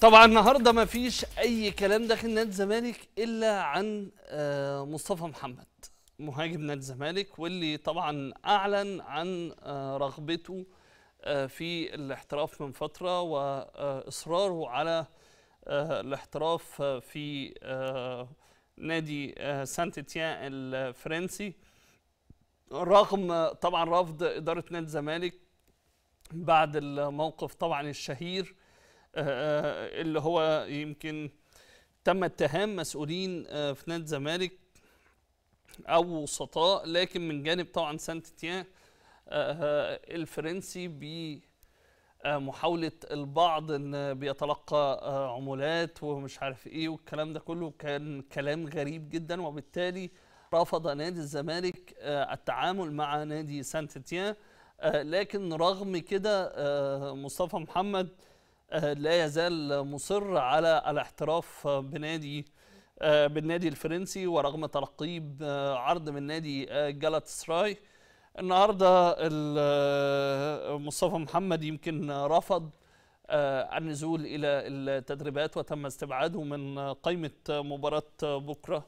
طبعا النهارده ما فيش اي كلام داخل نادي الزمالك الا عن آه، مصطفى محمد مهاجم نادي الزمالك واللي طبعا اعلن عن آه، رغبته آه، في الاحتراف من فتره واصراره على الاحتراف في نادي سانت تيان الفرنسي رغم طبعا رفض اداره نادي الزمالك بعد الموقف طبعا الشهير آه، اللي هو يمكن تم اتهام مسؤولين آه، في نادي الزمالك او وسطاء لكن من جانب طبعا سانت تيان آه، الفرنسي بمحاوله البعض ان بيتلقى عمولات ومش عارف ايه والكلام ده كله كان كلام غريب جدا وبالتالي رفض نادي الزمالك التعامل مع نادي سانت تيان لكن رغم كده مصطفى محمد آه، لا يزال مصر على الاحتراف آه، بنادي آه، بالنادي الفرنسي ورغم تلقيب عرض من نادي جالات سراي النهارده مصطفى محمد يمكن رفض النزول الى التدريبات وتم استبعاده من قائمه مباراه بكره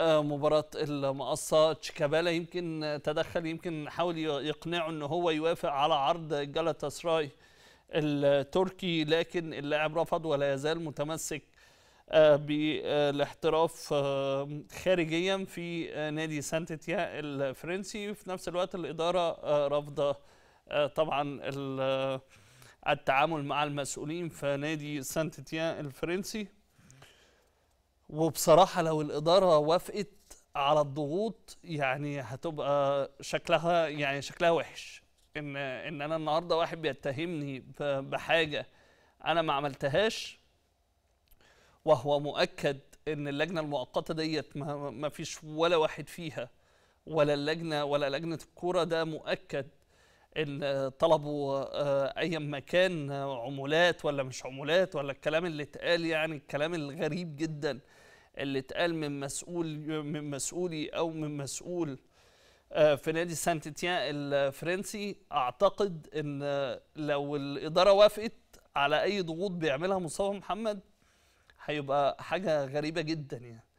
مباراة المقصة تشيكابالا يمكن تدخل يمكن حاول يقنعه ان هو يوافق على عرض جالاتا سراي التركي لكن اللاعب رفض ولا يزال متمسك آه، بالاحتراف آه، خارجيا في آه، نادي سانتيتيا الفرنسي في نفس الوقت الإدارة رافضة طبعا التعامل مع المسؤولين في نادي سانتيتيان الفرنسي وبصراحة لو الإدارة وافقت على الضغوط يعني هتبقى شكلها يعني شكلها وحش ان ان انا النهارده واحد بيتهمني بحاجه انا ما عملتهاش وهو مؤكد ان اللجنه المؤقته ديت ما فيش ولا واحد فيها ولا اللجنه ولا لجنه الكوره ده مؤكد ان طلبوا آه، ايا ما كان عمولات ولا مش عمولات ولا الكلام اللي اتقال يعني الكلام الغريب جدا اللي اتقال من مسؤول من مسؤولي او من مسؤول آه، في نادي سانت تيان الفرنسي اعتقد ان آه، لو الاداره وافقت على اي ضغوط بيعملها مصطفى محمد هيبقى حاجه غريبه جدا يعني